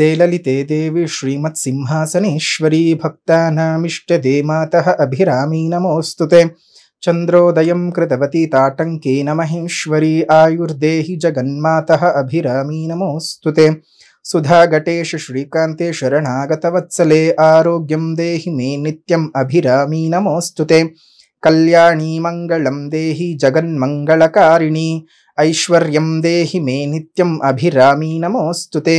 ते ललिते देवी श्रीमत्सिंहासनेश्वरी भक्तानामिष्टदे मातः ते चन्द्रोदयं कृतवती ताटङ्के न महेश्वरी आयुर्देहि जगन्मातः ते सुधागटेश श्रीकान्ते शरणागतवत्सले आरोग्यं देहि मे नित्यम् अभिरामी नमोऽस्तु ते कल्याणी मङ्गलं देहि जगन्मङ्गलकारिणी ऐश्वर्यं देहि मे नित्यम् अभिरामी नमोऽस्तु ते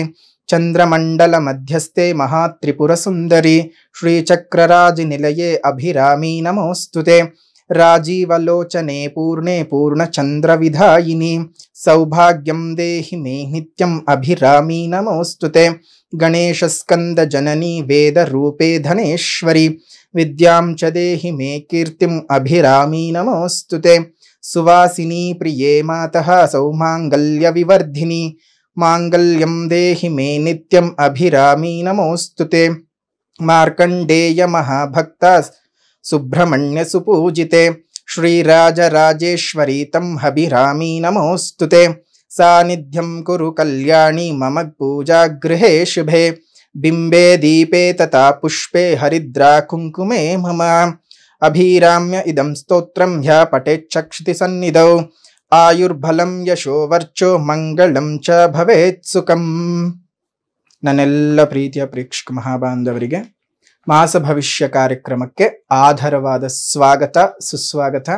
चन्द्रमण्डलमध्यस्थे महात्रिपुरसुन्दरि श्रीचक्रराजनिलये अभिरामी ते राजीवलोचने पूर्णे पूर्णचन्द्रविधायिनि सौभाग्यं देहि मे नित्यम् अभिरामी ते गणेशस्कन्दजननी वेदरूपे धनेश्वरि विद्यां च देहि मे कीर्तिम् अभिरामी ते सुवासिनी प्रिये मातः सौमाङ्गल्यविवर्धिनी माङ्गल्यं देहि मे नित्यम् अभिरामी नमोऽस्तुते मार्कण्डेयमहाभक्ता सुब्रह्मण्यसुपूजिते श्रीराजराजेश्वरी तं हभिरामी ते सान्निध्यं कुरु कल्याणी मम पूजागृहे शुभे बिम्बे दीपे तथा पुष्पे हरिद्रा कुङ्कुमे मम अभिराम्य इदं स्तोत्रं ह्या पटेच्छक्षिति ಆಯುರ್ಬಲಂ ವರ್ಚೋ ಮಂಗಳಂ ಚ ಭವೇತ್ ಸುಖಂ ನನ್ನೆಲ್ಲ ಪ್ರೀತಿಯ ಪ್ರೇಕ್ಷಕ ಮಹಾಬಾಂಧವರಿಗೆ ಮಾಸ ಭವಿಷ್ಯ ಕಾರ್ಯಕ್ರಮಕ್ಕೆ ಆಧಾರವಾದ ಸ್ವಾಗತ ಸುಸ್ವಾಗತ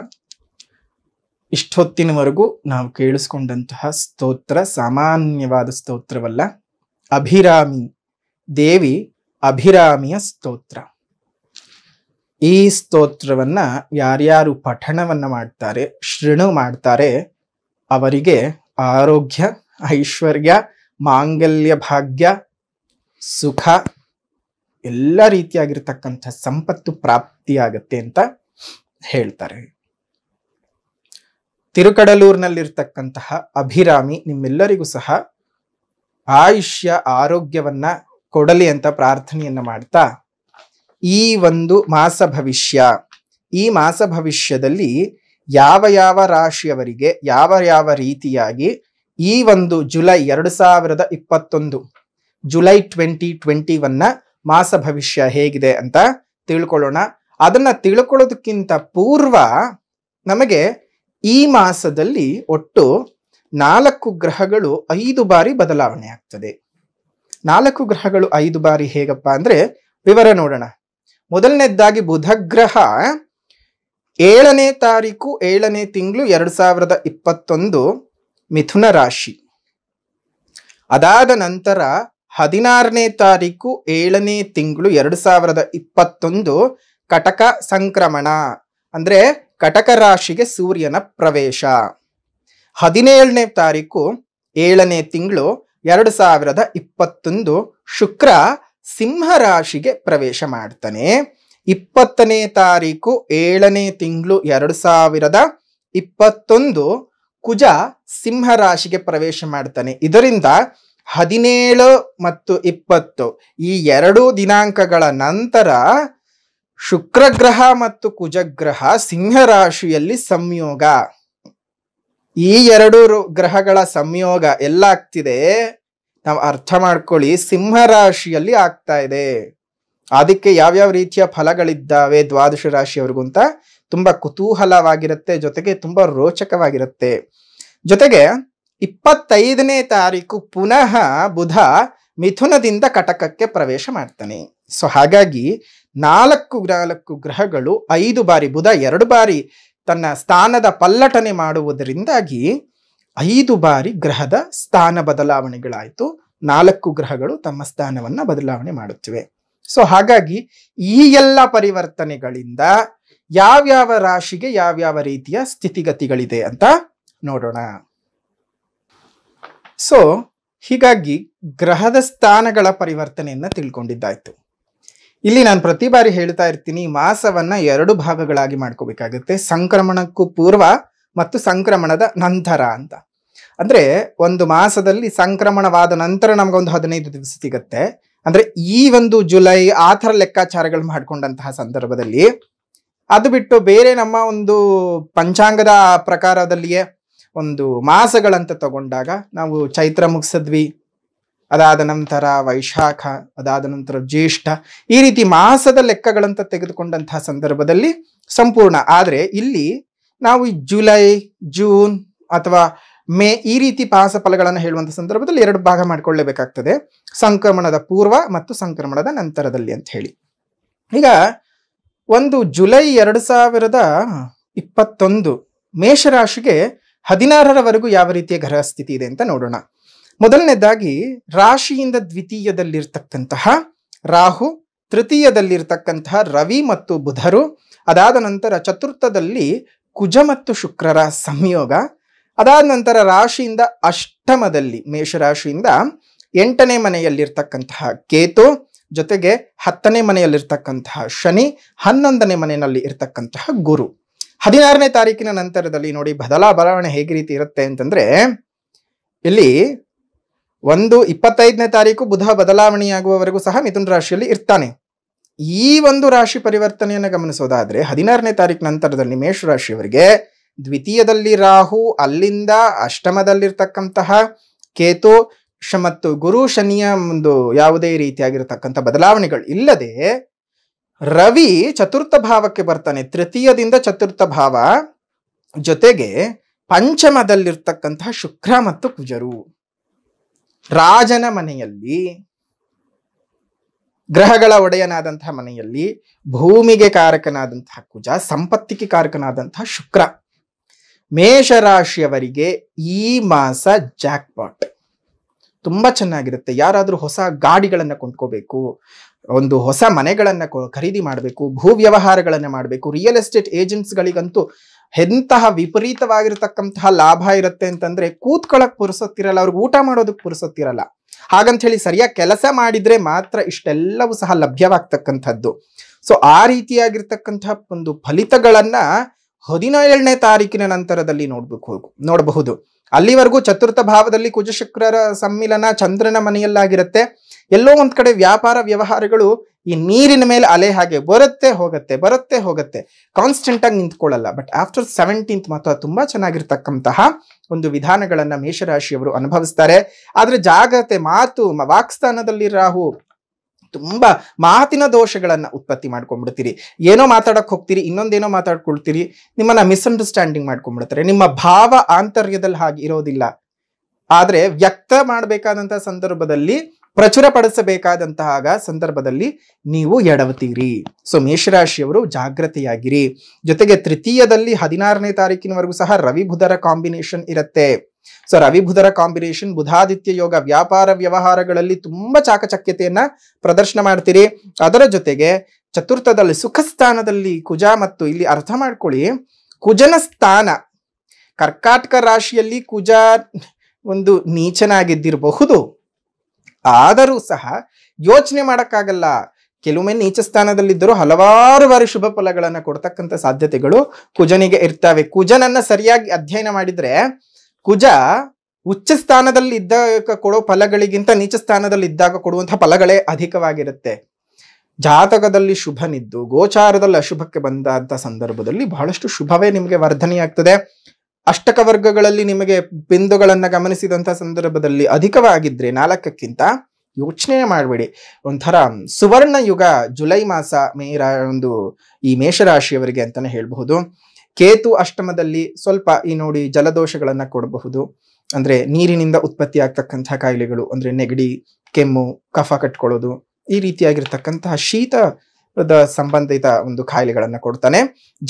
ಇಷ್ಟೊತ್ತಿನವರೆಗೂ ನಾವು ಕೇಳಿಸ್ಕೊಂಡಂತಹ ಸ್ತೋತ್ರ ಸಾಮಾನ್ಯವಾದ ಸ್ತೋತ್ರವಲ್ಲ ಅಭಿರಾಮಿ ದೇವಿ ಅಭಿರಾಮಿಯ ಸ್ತೋತ್ರ ಈ ಸ್ತೋತ್ರವನ್ನ ಯಾರ್ಯಾರು ಪಠಣವನ್ನ ಮಾಡ್ತಾರೆ ಶೃಣು ಮಾಡ್ತಾರೆ ಅವರಿಗೆ ಆರೋಗ್ಯ ಐಶ್ವರ್ಯ ಮಾಂಗಲ್ಯ ಭಾಗ್ಯ ಸುಖ ಎಲ್ಲ ರೀತಿಯಾಗಿರ್ತಕ್ಕಂಥ ಸಂಪತ್ತು ಪ್ರಾಪ್ತಿಯಾಗತ್ತೆ ಅಂತ ಹೇಳ್ತಾರೆ ತಿರುಕಡಲೂರಿನಲ್ಲಿರ್ತಕ್ಕಂತಹ ಅಭಿರಾಮಿ ನಿಮ್ಮೆಲ್ಲರಿಗೂ ಸಹ ಆಯುಷ್ಯ ಆರೋಗ್ಯವನ್ನ ಕೊಡಲಿ ಅಂತ ಪ್ರಾರ್ಥನೆಯನ್ನ ಮಾಡ್ತಾ ಈ ಒಂದು ಮಾಸ ಭವಿಷ್ಯ ಈ ಮಾಸ ಭವಿಷ್ಯದಲ್ಲಿ ಯಾವ ಯಾವ ರಾಶಿಯವರಿಗೆ ಯಾವ ಯಾವ ರೀತಿಯಾಗಿ ಈ ಒಂದು ಜುಲೈ ಎರಡು ಸಾವಿರದ ಇಪ್ಪತ್ತೊಂದು ಜುಲೈ ಟ್ವೆಂಟಿ ಟ್ವೆಂಟಿ ಒನ್ನ ಮಾಸ ಭವಿಷ್ಯ ಹೇಗಿದೆ ಅಂತ ತಿಳ್ಕೊಳ್ಳೋಣ ಅದನ್ನ ತಿಳ್ಕೊಳ್ಳೋದಕ್ಕಿಂತ ಪೂರ್ವ ನಮಗೆ ಈ ಮಾಸದಲ್ಲಿ ಒಟ್ಟು ನಾಲ್ಕು ಗ್ರಹಗಳು ಐದು ಬಾರಿ ಬದಲಾವಣೆ ಆಗ್ತದೆ ನಾಲ್ಕು ಗ್ರಹಗಳು ಐದು ಬಾರಿ ಹೇಗಪ್ಪ ಅಂದ್ರೆ ವಿವರ ನೋಡೋಣ ಮೊದಲನೇದಾಗಿ ಬುಧಗ್ರಹ ಏಳನೇ ತಾರೀಕು ಏಳನೇ ತಿಂಗಳು ಎರಡು ಸಾವಿರದ ಇಪ್ಪತ್ತೊಂದು ಮಿಥುನ ರಾಶಿ ಅದಾದ ನಂತರ ಹದಿನಾರನೇ ತಾರೀಕು ಏಳನೇ ತಿಂಗಳು ಎರಡು ಸಾವಿರದ ಇಪ್ಪತ್ತೊಂದು ಕಟಕ ಸಂಕ್ರಮಣ ಅಂದರೆ ಕಟಕ ರಾಶಿಗೆ ಸೂರ್ಯನ ಪ್ರವೇಶ ಹದಿನೇಳನೇ ತಾರೀಕು ಏಳನೇ ತಿಂಗಳು ಎರಡು ಸಾವಿರದ ಇಪ್ಪತ್ತೊಂದು ಶುಕ್ರ ಸಿಂಹರಾಶಿಗೆ ಪ್ರವೇಶ ಮಾಡ್ತಾನೆ ಇಪ್ಪತ್ತನೇ ತಾರೀಕು ಏಳನೇ ತಿಂಗಳು ಎರಡು ಸಾವಿರದ ಇಪ್ಪತ್ತೊಂದು ಕುಜ ಸಿಂಹರಾಶಿಗೆ ಪ್ರವೇಶ ಮಾಡ್ತಾನೆ ಇದರಿಂದ ಹದಿನೇಳು ಮತ್ತು ಇಪ್ಪತ್ತು ಈ ಎರಡು ದಿನಾಂಕಗಳ ನಂತರ ಶುಕ್ರಗ್ರಹ ಮತ್ತು ಕುಜಗ್ರಹ ಸಿಂಹರಾಶಿಯಲ್ಲಿ ಸಂಯೋಗ ಈ ಎರಡು ಗ್ರಹಗಳ ಸಂಯೋಗ ಎಲ್ಲಾಗ್ತಿದೆ ನಾವು ಅರ್ಥ ಮಾಡ್ಕೊಳ್ಳಿ ಸಿಂಹರಾಶಿಯಲ್ಲಿ ಆಗ್ತಾ ಇದೆ ಅದಕ್ಕೆ ಯಾವ್ಯಾವ ರೀತಿಯ ಫಲಗಳಿದ್ದಾವೆ ದ್ವಾದಶ ರಾಶಿಯವ್ರಿಗೂ ಅಂತ ತುಂಬಾ ಕುತೂಹಲವಾಗಿರುತ್ತೆ ಜೊತೆಗೆ ತುಂಬಾ ರೋಚಕವಾಗಿರುತ್ತೆ ಜೊತೆಗೆ ಇಪ್ಪತ್ತೈದನೇ ತಾರೀಕು ಪುನಃ ಬುಧ ಮಿಥುನದಿಂದ ಕಟಕಕ್ಕೆ ಪ್ರವೇಶ ಮಾಡ್ತಾನೆ ಸೊ ಹಾಗಾಗಿ ನಾಲ್ಕು ನಾಲ್ಕು ಗ್ರಹಗಳು ಐದು ಬಾರಿ ಬುಧ ಎರಡು ಬಾರಿ ತನ್ನ ಸ್ಥಾನದ ಪಲ್ಲಟನೆ ಮಾಡುವುದರಿಂದಾಗಿ ಐದು ಬಾರಿ ಗ್ರಹದ ಸ್ಥಾನ ಬದಲಾವಣೆಗಳಾಯಿತು ನಾಲ್ಕು ಗ್ರಹಗಳು ತಮ್ಮ ಸ್ಥಾನವನ್ನ ಬದಲಾವಣೆ ಮಾಡುತ್ತಿವೆ ಸೊ ಹಾಗಾಗಿ ಈ ಎಲ್ಲ ಪರಿವರ್ತನೆಗಳಿಂದ ಯಾವ್ಯಾವ ರಾಶಿಗೆ ಯಾವ್ಯಾವ ರೀತಿಯ ಸ್ಥಿತಿಗತಿಗಳಿದೆ ಅಂತ ನೋಡೋಣ ಸೊ ಹೀಗಾಗಿ ಗ್ರಹದ ಸ್ಥಾನಗಳ ಪರಿವರ್ತನೆಯನ್ನ ತಿಳ್ಕೊಂಡಿದ್ದಾಯ್ತು ಇಲ್ಲಿ ನಾನು ಪ್ರತಿ ಬಾರಿ ಹೇಳ್ತಾ ಇರ್ತೀನಿ ಮಾಸವನ್ನ ಎರಡು ಭಾಗಗಳಾಗಿ ಮಾಡ್ಕೋಬೇಕಾಗುತ್ತೆ ಸಂಕ್ರಮಣಕ್ಕೂ ಪೂರ್ವ ಮತ್ತು ಸಂಕ್ರಮಣದ ನಂತರ ಅಂತ ಅಂದರೆ ಒಂದು ಮಾಸದಲ್ಲಿ ಸಂಕ್ರಮಣವಾದ ನಂತರ ನಮಗೊಂದು ಹದಿನೈದು ದಿವಸ ಸಿಗುತ್ತೆ ಅಂದರೆ ಈ ಒಂದು ಜುಲೈ ಆ ಥರ ಲೆಕ್ಕಾಚಾರಗಳು ಮಾಡಿಕೊಂಡಂತಹ ಸಂದರ್ಭದಲ್ಲಿ ಅದು ಬಿಟ್ಟು ಬೇರೆ ನಮ್ಮ ಒಂದು ಪಂಚಾಂಗದ ಪ್ರಕಾರದಲ್ಲಿಯೇ ಒಂದು ಮಾಸಗಳಂತ ತಗೊಂಡಾಗ ನಾವು ಚೈತ್ರ ಮುಗಿಸಿದ್ವಿ ಅದಾದ ನಂತರ ವೈಶಾಖ ಅದಾದ ನಂತರ ಜ್ಯೇಷ್ಠ ಈ ರೀತಿ ಮಾಸದ ಲೆಕ್ಕಗಳಂತ ತೆಗೆದುಕೊಂಡಂತಹ ಸಂದರ್ಭದಲ್ಲಿ ಸಂಪೂರ್ಣ ಆದರೆ ಇಲ್ಲಿ ನಾವು ಜುಲೈ ಜೂನ್ ಅಥವಾ ಮೇ ಈ ರೀತಿ ಪಾಸ ಫಲಗಳನ್ನು ಹೇಳುವಂಥ ಸಂದರ್ಭದಲ್ಲಿ ಎರಡು ಭಾಗ ಮಾಡಿಕೊಳ್ಳಬೇಕಾಗ್ತದೆ ಸಂಕ್ರಮಣದ ಪೂರ್ವ ಮತ್ತು ಸಂಕ್ರಮಣದ ನಂತರದಲ್ಲಿ ಅಂತ ಹೇಳಿ ಈಗ ಒಂದು ಜುಲೈ ಎರಡು ಸಾವಿರದ ಇಪ್ಪತ್ತೊಂದು ಮೇಷರಾಶಿಗೆ ಹದಿನಾರರವರೆಗೂ ಯಾವ ರೀತಿಯ ಗ್ರಹ ಸ್ಥಿತಿ ಇದೆ ಅಂತ ನೋಡೋಣ ಮೊದಲನೇದಾಗಿ ರಾಶಿಯಿಂದ ದ್ವಿತೀಯದಲ್ಲಿರ್ತಕ್ಕಂತಹ ರಾಹು ತೃತೀಯದಲ್ಲಿರ್ತಕ್ಕಂತಹ ರವಿ ಮತ್ತು ಬುಧರು ಅದಾದ ನಂತರ ಚತುರ್ಥದಲ್ಲಿ ಕುಜ ಮತ್ತು ಶುಕ್ರರ ಸಂಯೋಗ ಅದಾದ ನಂತರ ರಾಶಿಯಿಂದ ಅಷ್ಟಮದಲ್ಲಿ ಮೇಷರಾಶಿಯಿಂದ ಎಂಟನೇ ಮನೆಯಲ್ಲಿರ್ತಕ್ಕಂತಹ ಕೇತು ಜೊತೆಗೆ ಹತ್ತನೇ ಮನೆಯಲ್ಲಿರ್ತಕ್ಕಂತಹ ಶನಿ ಹನ್ನೊಂದನೇ ಮನೆಯಲ್ಲಿ ಇರ್ತಕ್ಕಂತಹ ಗುರು ಹದಿನಾರನೇ ತಾರೀಕಿನ ನಂತರದಲ್ಲಿ ನೋಡಿ ಬದಲಾ ಬದಲಾವಣೆ ಹೇಗೆ ರೀತಿ ಇರುತ್ತೆ ಅಂತಂದ್ರೆ ಇಲ್ಲಿ ಒಂದು ಇಪ್ಪತ್ತೈದನೇ ತಾರೀಕು ಬುಧ ಬದಲಾವಣೆಯಾಗುವವರೆಗೂ ಸಹ ಮಿಥುನ ರಾಶಿಯಲ್ಲಿ ಇರ್ತಾನೆ ಈ ಒಂದು ರಾಶಿ ಪರಿವರ್ತನೆಯನ್ನು ಗಮನಿಸೋದಾದರೆ ಹದಿನಾರನೇ ತಾರೀಕು ನಂತರದಲ್ಲಿ ಮೇಷರಾಶಿಯವರಿಗೆ ದ್ವಿತೀಯದಲ್ಲಿ ರಾಹು ಅಲ್ಲಿಂದ ಅಷ್ಟಮದಲ್ಲಿರ್ತಕ್ಕಂತಹ ಕೇತು ಮತ್ತು ಗುರು ಶನಿಯ ಒಂದು ಯಾವುದೇ ರೀತಿಯಾಗಿರತಕ್ಕಂಥ ಬದಲಾವಣೆಗಳು ಇಲ್ಲದೆ ರವಿ ಚತುರ್ಥ ಭಾವಕ್ಕೆ ಬರ್ತಾನೆ ತೃತೀಯದಿಂದ ಚತುರ್ಥ ಭಾವ ಜೊತೆಗೆ ಪಂಚಮದಲ್ಲಿರ್ತಕ್ಕಂತಹ ಶುಕ್ರ ಮತ್ತು ಕುಜರು ರಾಜನ ಮನೆಯಲ್ಲಿ ಗ್ರಹಗಳ ಒಡೆಯನಾದಂತಹ ಮನೆಯಲ್ಲಿ ಭೂಮಿಗೆ ಕಾರಕನಾದಂತಹ ಕುಜ ಸಂಪತ್ತಿಗೆ ಕಾರಕನಾದಂತಹ ಶುಕ್ರ ಮೇಷರಾಶಿಯವರಿಗೆ ಈ ಮಾಸ ಜಾಕ್ಪಾಟ್ ತುಂಬಾ ಚೆನ್ನಾಗಿರುತ್ತೆ ಯಾರಾದರೂ ಹೊಸ ಗಾಡಿಗಳನ್ನು ಕೊಂಡ್ಕೋಬೇಕು ಒಂದು ಹೊಸ ಮನೆಗಳನ್ನು ಖರೀದಿ ಮಾಡಬೇಕು ಭೂ ವ್ಯವಹಾರಗಳನ್ನು ಮಾಡಬೇಕು ರಿಯಲ್ ಎಸ್ಟೇಟ್ ಏಜೆಂಟ್ಸ್ಗಳಿಗಂತೂ ಎಂತಹ ವಿಪರೀತವಾಗಿರತಕ್ಕಂತಹ ಲಾಭ ಇರುತ್ತೆ ಅಂತಂದ್ರೆ ಕೂತ್ಕೊಳಕ್ ಪುರಸತ್ತಿರಲ್ಲ ಅವ್ರಿಗೆ ಊಟ ಮಾಡೋದಕ್ಕೆ ಪುರಸತ್ತಿರಲ್ಲ ಹಾಗಂತ ಹೇಳಿ ಸರಿಯಾಗಿ ಕೆಲಸ ಮಾಡಿದ್ರೆ ಮಾತ್ರ ಇಷ್ಟೆಲ್ಲವೂ ಸಹ ಲಭ್ಯವಾಗ್ತಕ್ಕಂಥದ್ದು ಸೊ ಆ ರೀತಿಯಾಗಿರ್ತಕ್ಕಂಥ ಒಂದು ಫಲಿತಗಳನ್ನ ಹದಿನೇಳನೇ ತಾರೀಕಿನ ನಂತರದಲ್ಲಿ ನೋಡ್ಬೇಕು ನೋಡಬಹುದು ಅಲ್ಲಿವರೆಗೂ ಚತುರ್ಥ ಭಾವದಲ್ಲಿ ಕುಜಶುಕ್ರರ ಸಮ್ಮಿಲನ ಚಂದ್ರನ ಮನೆಯಲ್ಲಾಗಿರುತ್ತೆ ಎಲ್ಲೋ ಒಂದ್ ಕಡೆ ವ್ಯಾಪಾರ ವ್ಯವಹಾರಗಳು ಈ ನೀರಿನ ಮೇಲೆ ಅಲೆ ಹಾಗೆ ಬರುತ್ತೆ ಹೋಗುತ್ತೆ ಬರುತ್ತೆ ಹೋಗುತ್ತೆ ಕಾನ್ಸ್ಟೆಂಟ್ ಆಗಿ ನಿಂತ್ಕೊಳ್ಳಲ್ಲ ಬಟ್ ಆಫ್ಟರ್ ಸೆವೆಂಟೀನ್ತ್ ಮಾತ್ರ ತುಂಬಾ ಚೆನ್ನಾಗಿರ್ತಕ್ಕಂತಹ ಒಂದು ವಿಧಾನಗಳನ್ನ ಮೇಷರಾಶಿಯವರು ಅನುಭವಿಸ್ತಾರೆ ಆದ್ರೆ ಜಾಗ್ರತೆ ಮಾತು ವಾಕ್ಸ್ಥಾನದಲ್ಲಿ ರಾಹು ತುಂಬಾ ಮಾತಿನ ದೋಷಗಳನ್ನ ಉತ್ಪತ್ತಿ ಮಾಡ್ಕೊಂಡ್ಬಿಡ್ತೀರಿ ಏನೋ ಮಾತಾಡಕ್ ಹೋಗ್ತೀರಿ ಇನ್ನೊಂದೇನೋ ಮಾತಾಡ್ಕೊಳ್ತೀರಿ ನಿಮ್ಮನ್ನ ಮಿಸ್ಅಂಡರ್ಸ್ಟ್ಯಾಂಡಿಂಗ್ ಮಾಡ್ಕೊಂಡ್ಬಿಡ್ತಾರೆ ನಿಮ್ಮ ಭಾವ ಆಂತರ್ಯದಲ್ಲಿ ಹಾಗೆ ಇರೋದಿಲ್ಲ ಆದರೆ ವ್ಯಕ್ತ ಮಾಡಬೇಕಾದಂಥ ಸಂದರ್ಭದಲ್ಲಿ ಪ್ರಚುರಪಡಿಸಬೇಕಾದಂತಹ ಸಂದರ್ಭದಲ್ಲಿ ನೀವು ಎಡವತೀರಿ ಸೊ ಮೇಷರಾಶಿಯವರು ಜಾಗ್ರತೆಯಾಗಿರಿ ಜೊತೆಗೆ ತೃತೀಯದಲ್ಲಿ ಹದಿನಾರನೇ ತಾರೀಕಿನವರೆಗೂ ಸಹ ರವಿ ಬುಧರ ಕಾಂಬಿನೇಷನ್ ಇರುತ್ತೆ ಸೊ ರವಿ ಬುಧರ ಕಾಂಬಿನೇಷನ್ ಬುಧಾದಿತ್ಯ ಯೋಗ ವ್ಯಾಪಾರ ವ್ಯವಹಾರಗಳಲ್ಲಿ ತುಂಬಾ ಚಾಕಚಕ್ಯತೆಯನ್ನ ಪ್ರದರ್ಶನ ಮಾಡ್ತೀರಿ ಅದರ ಜೊತೆಗೆ ಚತುರ್ಥದಲ್ಲಿ ಸುಖ ಸ್ಥಾನದಲ್ಲಿ ಕುಜ ಮತ್ತು ಇಲ್ಲಿ ಅರ್ಥ ಮಾಡ್ಕೊಳ್ಳಿ ಕುಜನ ಸ್ಥಾನ ಕರ್ಕಾಟಕ ರಾಶಿಯಲ್ಲಿ ಕುಜ ಒಂದು ನೀಚನಾಗಿದ್ದಿರಬಹುದು ಆದರೂ ಸಹ ಯೋಚನೆ ಮಾಡೋಕ್ಕಾಗಲ್ಲ ಕೆಲವೊಮ್ಮೆ ನೀಚ ಸ್ಥಾನದಲ್ಲಿದ್ದರೂ ಹಲವಾರು ಬಾರಿ ಶುಭ ಫಲಗಳನ್ನು ಕೊಡ್ತಕ್ಕಂಥ ಸಾಧ್ಯತೆಗಳು ಕುಜನಿಗೆ ಇರ್ತವೆ ಕುಜನನ್ನ ಸರಿಯಾಗಿ ಅಧ್ಯಯನ ಮಾಡಿದ್ರೆ ಕುಜ ಉಚ್ಚ ಸ್ಥಾನದಲ್ಲಿ ಇದ್ದಾಗ ಕೊಡೋ ಫಲಗಳಿಗಿಂತ ನೀಚ ಸ್ಥಾನದಲ್ಲಿ ಇದ್ದಾಗ ಕೊಡುವಂತಹ ಫಲಗಳೇ ಅಧಿಕವಾಗಿರುತ್ತೆ ಜಾತಕದಲ್ಲಿ ಶುಭನಿದ್ದು ಗೋಚಾರದಲ್ಲಿ ಅಶುಭಕ್ಕೆ ಬಂದಂಥ ಸಂದರ್ಭದಲ್ಲಿ ಬಹಳಷ್ಟು ಶುಭವೇ ನಿಮಗೆ ವರ್ಧನೆಯಾಗ್ತದೆ ಅಷ್ಟಕ ವರ್ಗಗಳಲ್ಲಿ ನಿಮಗೆ ಬಿಂದುಗಳನ್ನು ಗಮನಿಸಿದಂಥ ಸಂದರ್ಭದಲ್ಲಿ ಅಧಿಕವಾಗಿದ್ರೆ ನಾಲ್ಕಕ್ಕಿಂತ ಯೋಚನೆ ಮಾಡಬೇಡಿ ಒಂಥರ ಸುವರ್ಣ ಯುಗ ಜುಲೈ ಮಾಸ ಮೇ ಒಂದು ಈ ಮೇಷರಾಶಿಯವರಿಗೆ ಅಂತಾನೆ ಹೇಳಬಹುದು ಕೇತು ಅಷ್ಟಮದಲ್ಲಿ ಸ್ವಲ್ಪ ಈ ನೋಡಿ ಜಲದೋಷಗಳನ್ನು ಕೊಡಬಹುದು ಅಂದ್ರೆ ನೀರಿನಿಂದ ಉತ್ಪತ್ತಿ ಆಗ್ತಕ್ಕಂತಹ ಕಾಯಿಲೆಗಳು ಅಂದ್ರೆ ನೆಗಡಿ ಕೆಮ್ಮು ಕಫ ಕಟ್ಕೊಳ್ಳೋದು ಈ ರೀತಿಯಾಗಿರ್ತಕ್ಕಂತಹ ಶೀತ ಸಂಬಂಧಿತ ಒಂದು ಖಾಯಿಲೆಗಳನ್ನ ಕೊಡ್ತಾನೆ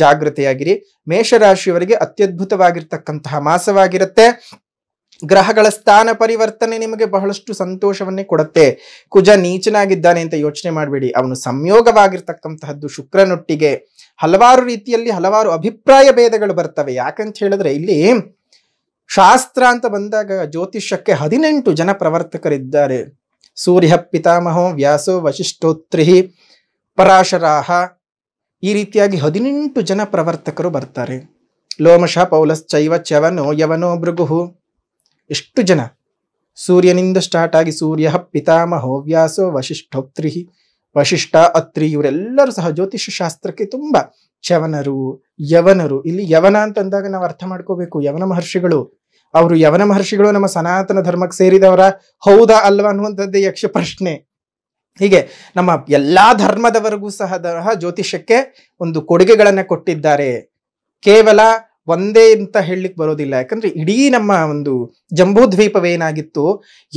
ಜಾಗೃತೆಯಾಗಿರಿ ಮೇಷರಾಶಿಯವರಿಗೆ ಅತ್ಯದ್ಭುತವಾಗಿರ್ತಕ್ಕಂತಹ ಮಾಸವಾಗಿರುತ್ತೆ ಗ್ರಹಗಳ ಸ್ಥಾನ ಪರಿವರ್ತನೆ ನಿಮಗೆ ಬಹಳಷ್ಟು ಸಂತೋಷವನ್ನೇ ಕೊಡುತ್ತೆ ಕುಜ ನೀಚನಾಗಿದ್ದಾನೆ ಅಂತ ಯೋಚನೆ ಮಾಡಬೇಡಿ ಅವನು ಸಂಯೋಗವಾಗಿರ್ತಕ್ಕಂತಹದ್ದು ಶುಕ್ರನೊಟ್ಟಿಗೆ ಹಲವಾರು ರೀತಿಯಲ್ಲಿ ಹಲವಾರು ಅಭಿಪ್ರಾಯ ಭೇದಗಳು ಬರ್ತವೆ ಯಾಕಂತ ಹೇಳಿದ್ರೆ ಇಲ್ಲಿ ಶಾಸ್ತ್ರ ಅಂತ ಬಂದಾಗ ಜ್ಯೋತಿಷ್ಯಕ್ಕೆ ಹದಿನೆಂಟು ಜನ ಪ್ರವರ್ತಕರಿದ್ದಾರೆ ಸೂರ್ಯ ಪಿತಾಮಹೋ ವ್ಯಾಸೋ ವಶಿಷ್ಠೋತ್ರಿಹಿ ಪರಾಶರಾಹ ಈ ರೀತಿಯಾಗಿ ಹದಿನೆಂಟು ಜನ ಪ್ರವರ್ತಕರು ಬರ್ತಾರೆ ಲೋಮಶ ಪೌಲಸ್ ಚೈವ ಚವನೋ ಯವನೋ ಭೃಗುಹು ಎಷ್ಟು ಜನ ಸೂರ್ಯನಿಂದ ಸ್ಟಾರ್ಟ್ ಆಗಿ ಸೂರ್ಯ ಪಿತಾಮಹೋ ವ್ಯಾಸೋ ವಶಿಷ್ಠೋತ್ರಿಹಿ ವಶಿಷ್ಠ ಅತ್ರಿ ಇವರೆಲ್ಲರೂ ಸಹ ಜ್ಯೋತಿಷ್ಯ ಶಾಸ್ತ್ರಕ್ಕೆ ತುಂಬ ಚವನರು ಯವನರು ಇಲ್ಲಿ ಯವನ ಅಂತ ಅಂದಾಗ ನಾವು ಅರ್ಥ ಮಾಡ್ಕೋಬೇಕು ಯವನ ಮಹರ್ಷಿಗಳು ಅವರು ಯವನ ಮಹರ್ಷಿಗಳು ನಮ್ಮ ಸನಾತನ ಧರ್ಮಕ್ಕೆ ಸೇರಿದವರ ಹೌದಾ ಅಲ್ವಾ ಅನ್ನುವಂಥದ್ದೇ ಯಕ್ಷ ಪ್ರಶ್ನೆ ಹೀಗೆ ನಮ್ಮ ಎಲ್ಲಾ ಧರ್ಮದವರೆಗೂ ಸಹ ಜ್ಯೋತಿಷ್ಯಕ್ಕೆ ಒಂದು ಕೊಡುಗೆಗಳನ್ನ ಕೊಟ್ಟಿದ್ದಾರೆ ಕೇವಲ ಒಂದೇ ಅಂತ ಹೇಳಲಿಕ್ಕೆ ಬರೋದಿಲ್ಲ ಯಾಕಂದ್ರೆ ಇಡೀ ನಮ್ಮ ಒಂದು ಜಂಬೂದ್ವೀಪವೇನಾಗಿತ್ತು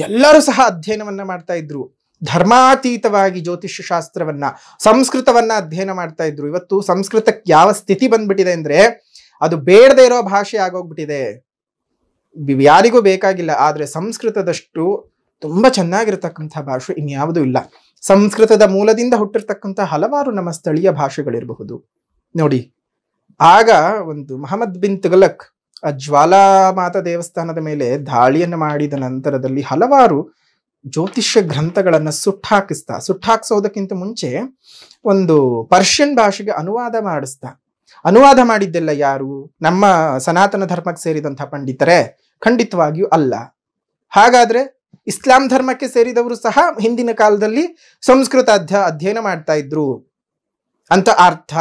ಎಲ್ಲರೂ ಸಹ ಅಧ್ಯಯನವನ್ನ ಮಾಡ್ತಾ ಇದ್ರು ಧರ್ಮಾತೀತವಾಗಿ ಜ್ಯೋತಿಷ್ಯ ಶಾಸ್ತ್ರವನ್ನ ಸಂಸ್ಕೃತವನ್ನ ಅಧ್ಯಯನ ಮಾಡ್ತಾ ಇದ್ರು ಇವತ್ತು ಸಂಸ್ಕೃತಕ್ಕೆ ಯಾವ ಸ್ಥಿತಿ ಬಂದ್ಬಿಟ್ಟಿದೆ ಅಂದ್ರೆ ಅದು ಬೇಡದೇ ಇರೋ ಭಾಷೆ ಆಗೋಗ್ಬಿಟ್ಟಿದೆ ಯಾರಿಗೂ ಬೇಕಾಗಿಲ್ಲ ಆದ್ರೆ ಸಂಸ್ಕೃತದಷ್ಟು ತುಂಬ ಚೆನ್ನಾಗಿರತಕ್ಕಂಥ ಭಾಷೆ ಇನ್ಯಾವುದೂ ಇಲ್ಲ ಸಂಸ್ಕೃತದ ಮೂಲದಿಂದ ಹುಟ್ಟಿರ್ತಕ್ಕಂಥ ಹಲವಾರು ನಮ್ಮ ಸ್ಥಳೀಯ ಭಾಷೆಗಳಿರಬಹುದು ನೋಡಿ ಆಗ ಒಂದು ಮಹಮ್ಮದ್ ಬಿನ್ ತುಗಲಕ್ ಆ ಜ್ವಾಲಾಮಾತ ದೇವಸ್ಥಾನದ ಮೇಲೆ ದಾಳಿಯನ್ನು ಮಾಡಿದ ನಂತರದಲ್ಲಿ ಹಲವಾರು ಜ್ಯೋತಿಷ್ಯ ಗ್ರಂಥಗಳನ್ನು ಸುಟ್ಟಾಕಿಸ್ತಾ ಸುಟ್ಟಾಕಿಸೋದಕ್ಕಿಂತ ಮುಂಚೆ ಒಂದು ಪರ್ಷಿಯನ್ ಭಾಷೆಗೆ ಅನುವಾದ ಮಾಡಿಸ್ತಾ ಅನುವಾದ ಮಾಡಿದ್ದೆಲ್ಲ ಯಾರು ನಮ್ಮ ಸನಾತನ ಧರ್ಮಕ್ಕೆ ಸೇರಿದಂಥ ಪಂಡಿತರೇ ಖಂಡಿತವಾಗಿಯೂ ಅಲ್ಲ ಹಾಗಾದ್ರೆ ಇಸ್ಲಾಂ ಧರ್ಮಕ್ಕೆ ಸೇರಿದವರು ಸಹ ಹಿಂದಿನ ಕಾಲದಲ್ಲಿ ಸಂಸ್ಕೃತ ಅಧ್ಯಯನ ಮಾಡ್ತಾ ಇದ್ರು ಅಂತ ಅರ್ಥ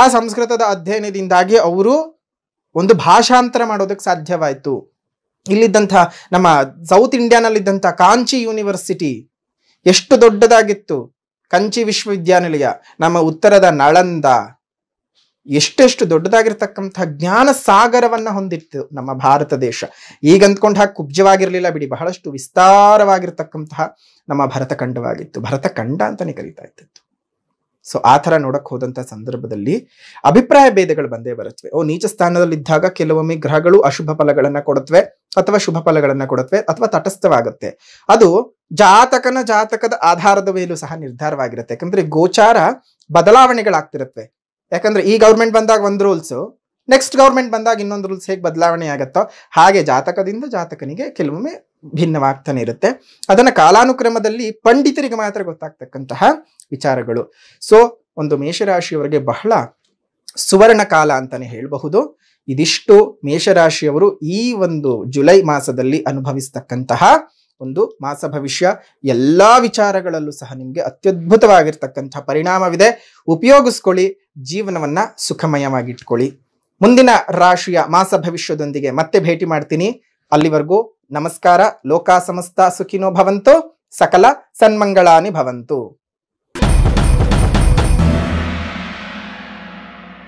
ಆ ಸಂಸ್ಕೃತದ ಅಧ್ಯಯನದಿಂದಾಗಿ ಅವರು ಒಂದು ಭಾಷಾಂತರ ಮಾಡೋದಕ್ಕೆ ಸಾಧ್ಯವಾಯಿತು ಇಲ್ಲಿದ್ದಂಥ ನಮ್ಮ ಸೌತ್ ಇಂಡಿಯಾನಲ್ಲಿದ್ದಂಥ ಕಾಂಚಿ ಯೂನಿವರ್ಸಿಟಿ ಎಷ್ಟು ದೊಡ್ಡದಾಗಿತ್ತು ಕಂಚಿ ವಿಶ್ವವಿದ್ಯಾನಿಲಯ ನಮ್ಮ ಉತ್ತರದ ನಳಂದ ಎಷ್ಟೆಷ್ಟು ದೊಡ್ಡದಾಗಿರ್ತಕ್ಕಂಥ ಜ್ಞಾನ ಸಾಗರವನ್ನ ಹೊಂದಿತ್ತು ನಮ್ಮ ಭಾರತ ದೇಶ ಈಗ ಅಂದ್ಕೊಂಡ ಕುಬ್ಜವಾಗಿರ್ಲಿಲ್ಲ ಬಿಡಿ ಬಹಳಷ್ಟು ವಿಸ್ತಾರವಾಗಿರ್ತಕ್ಕಂತಹ ನಮ್ಮ ಭರತಖಂಡವಾಗಿತ್ತು ಭರತಖಂಡ ಅಂತಾನೆ ಕರೀತಾ ಇತ್ತು ಸೊ ಆ ಥರ ನೋಡಕ್ಕೆ ಹೋದಂಥ ಸಂದರ್ಭದಲ್ಲಿ ಅಭಿಪ್ರಾಯ ಭೇದಗಳು ಬಂದೇ ಬರುತ್ತವೆ ಓ ನೀಚ ಸ್ಥಾನದಲ್ಲಿದ್ದಾಗ ಕೆಲವೊಮ್ಮೆ ಗ್ರಹಗಳು ಅಶುಭ ಫಲಗಳನ್ನು ಕೊಡುತ್ತವೆ ಅಥವಾ ಶುಭ ಫಲಗಳನ್ನು ಕೊಡುತ್ತವೆ ಅಥವಾ ತಟಸ್ಥವಾಗುತ್ತೆ ಅದು ಜಾತಕನ ಜಾತಕದ ಆಧಾರದ ಮೇಲೂ ಸಹ ನಿರ್ಧಾರವಾಗಿರುತ್ತೆ ಯಾಕಂದ್ರೆ ಗೋಚಾರ ಬದಲಾವಣೆಗಳಾಗ್ತಿರುತ್ವೆ ಯಾಕಂದ್ರೆ ಈ ಗೌರ್ಮೆಂಟ್ ಬಂದಾಗ ಒಂದು ರೂಲ್ಸು ನೆಕ್ಸ್ಟ್ ಗೌರ್ಮೆಂಟ್ ಬಂದಾಗ ಇನ್ನೊಂದು ರೂಲ್ಸ್ ಹೇಗೆ ಬದಲಾವಣೆ ಆಗುತ್ತೋ ಹಾಗೆ ಜಾತಕದಿಂದ ಜಾತಕನಿಗೆ ಕೆಲವೊಮ್ಮೆ ಭಿನ್ನವಾಗ್ತಾನೆ ಇರುತ್ತೆ ಅದನ್ನು ಕಾಲಾನುಕ್ರಮದಲ್ಲಿ ಪಂಡಿತರಿಗೆ ಮಾತ್ರ ಗೊತ್ತಾಗ್ತಕ್ಕಂತಹ ವಿಚಾರಗಳು ಸೊ ಒಂದು ಮೇಷರಾಶಿಯವರಿಗೆ ಬಹಳ ಸುವರ್ಣ ಕಾಲ ಅಂತಾನೆ ಹೇಳಬಹುದು ಇದಿಷ್ಟು ಮೇಷರಾಶಿಯವರು ಈ ಒಂದು ಜುಲೈ ಮಾಸದಲ್ಲಿ ಅನುಭವಿಸ್ತಕ್ಕಂತಹ ಒಂದು ಮಾಸ ಭವಿಷ್ಯ ಎಲ್ಲ ವಿಚಾರಗಳಲ್ಲೂ ಸಹ ನಿಮಗೆ ಅತ್ಯದ್ಭುತವಾಗಿರ್ತಕ್ಕಂಥ ಪರಿಣಾಮವಿದೆ ಉಪಯೋಗಿಸ್ಕೊಳ್ಳಿ ಜೀವನವನ್ನ ಸುಖಮಯವಾಗಿಟ್ಕೊಳ್ಳಿ ಮುಂದಿನ ರಾಶಿಯ ಮಾಸ ಭವಿಷ್ಯದೊಂದಿಗೆ ಮತ್ತೆ ಭೇಟಿ ಮಾಡ್ತೀನಿ ಅಲ್ಲಿವರೆಗೂ ನಮಸ್ಕಾರ ಲೋಕಾ ಸಮಸ್ತ ಸುಖಿನೋ ಭವಂತು ಸಕಲ ಸನ್ಮಂಗಳಾನಿ ಭವಂತು